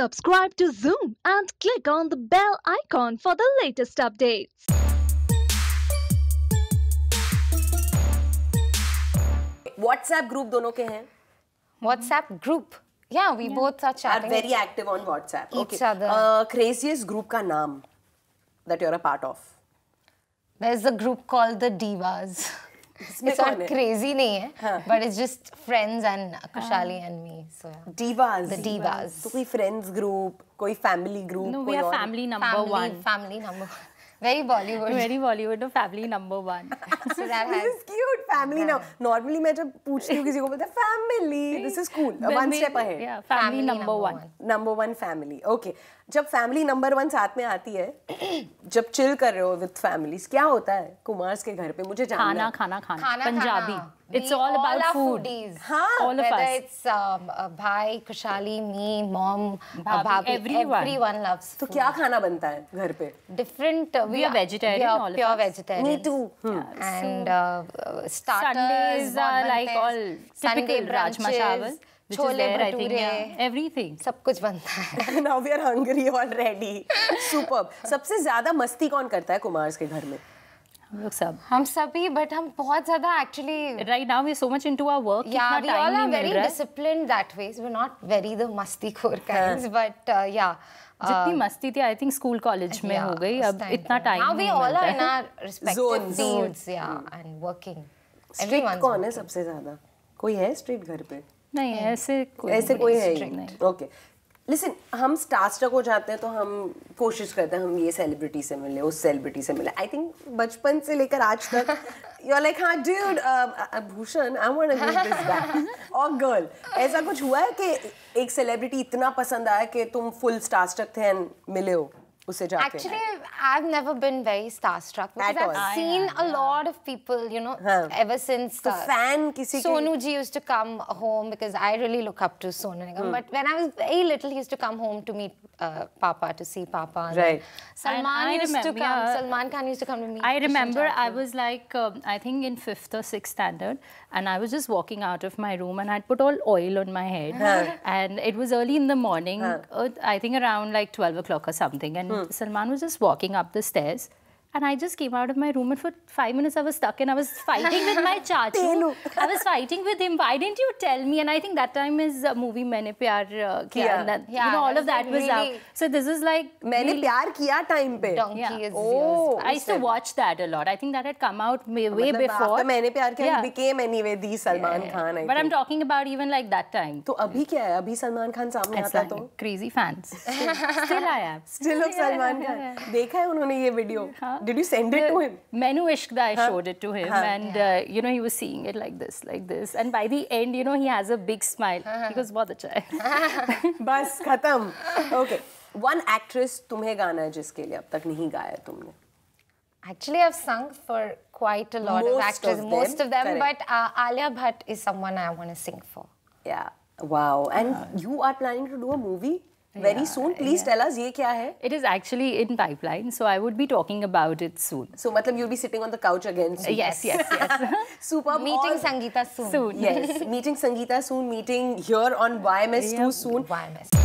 Subscribe to Zoom and click on the bell icon for the latest updates. WhatsApp group दोनों के हैं WhatsApp group. Yeah, we both are are very active on WhatsApp. Each okay. other. Uh, craziest group का नाम that you're a part of. There's a group called the Divas. it's not crazy nahi hai हाँ. but it's just friends and Kushali हाँ. and me so yeah. divas the divas so कोई friends group कोई family group no we are family number family, 1 family number 1 Very Bollywood. Very Bollywood और family number one. So that this is cute family now. Normally मैं जब पूछती हूँ किसी को बोलते हैं family. This is cool. One step ahead. Yeah, family number one. Number one family. Okay. जब फैमिली नंबर वन साथ में आती है जब चिल कर रहे हो विद फैमिलीज क्या होता है कुमार्स के घर पे मुझे जानना खाना खाना खाना Punjabi It's all all about our food. Foodies, हाँ, all of whether us. it's um, uh, bhai, Kushali, me, mom, Bhabhi, everyone. everyone loves. तो kya khana banta hai ghar pe? Different. Uh, we, we are vegetarian. We are all pure of us. vegetarian. Me too. Hmm. Yeah, and uh, starters. Sundays are like all typical Rajma chawal. Chole everything सब कुछ बनता है now we are hungry already super सबसे ज्यादा मस्ती कौन करता है कुमार्स के घर में हम सब हम सभी बट हम बहुत ज्यादा actually right now we so much into our work या we all are very disciplined that ways we not very the मस्ती खोर काइंड्स बट या जितनी uh, मस्ती थी आई थिंक स्कूल कॉलेज में हो गई अब इतना time now we all are in our respective fields या एंड वर्किंग एवरीवन कौन है सबसे ज्यादा कोई है स्ट्रीट घर पे नहीं ऐसे कोई ऐसे कोई है ओके लिसन हम स्टार हो को जाते हैं तो हम कोशिश करते हैं हम ये सेलिब्रिटी से मिले उस सेलिब्रिटी से मिले आई थिंक बचपन से लेकर आज तक यू आर लाइक हाँ dude uh, uh, uh, Bhushan I want to this back और गर्ल ऐसा कुछ हुआ है कि एक सेलिब्रिटी इतना पसंद आया कि तुम फुल स्टार थे एंड मिले हो उसे जाके actually I've never been very starstruck because I've all. seen a yeah. lot of people, you know, huh. ever since the uh, fan kisi Sonu ji used to come home because I really look up to Sonu Hmm. But when I was very little, he used to come home to meet uh, Papa to see Papa. Right. Salman used remember, to come. Yeah, Salman Khan used to come to me. I remember I was like, um, I think in fifth or sixth standard, and I was just walking out of my room, and I'd put all oil on my head, and it was early in the morning. Uh, I think around like twelve o'clock or something, and hmm. Salman was just walking up the stairs and I just came out of my room and for five minutes I was stuck and I was fighting with my chachu. I was fighting with him. Why didn't you tell me? And I think that time is a movie Maine Pyar uh, Kiya. Yeah. That, yeah, you know, all of that really was out. So this is like... Maine really Pyar Kiya time pe. Donkey yeah. is oh, I used to watch that a lot. I think that had come out way, way before. After Maine Pyar Kiya, yeah. became anyway the Salman yeah, Khan, I But think. I'm talking about even like that time. So abhi kya hai? Abhi Salman Khan सामने आता तो crazy fans. Still I am. Still of Salman Khan. देखा है उन्होंने ये video. Did you send it the, to him? Menu Ishkda, I huh? showed it to him, huh. and yeah. uh, you know he was seeing it like this, like this, and by the end, you know he has a big smile. Uh He goes, "What a child." Bas khatam. Okay. One actress, तुम्हें गाना है जिसके लिए अब तक नहीं गाया तुमने. Actually, I've sung for quite a lot most of actors, of most of them, correct. but uh, Alia Bhatt is someone I want to sing for. Yeah. Wow. And uh-huh. you are planning to do a movie? very yeah, soon please yeah. tell us ye kya hai it is actually in pipeline so i would be talking about it soon so matlab you'll be sitting on the couch again soon. yes yes yes super meeting sangeeta soon soon yes meeting sangeeta soon meeting here on yms2 yeah. soon yms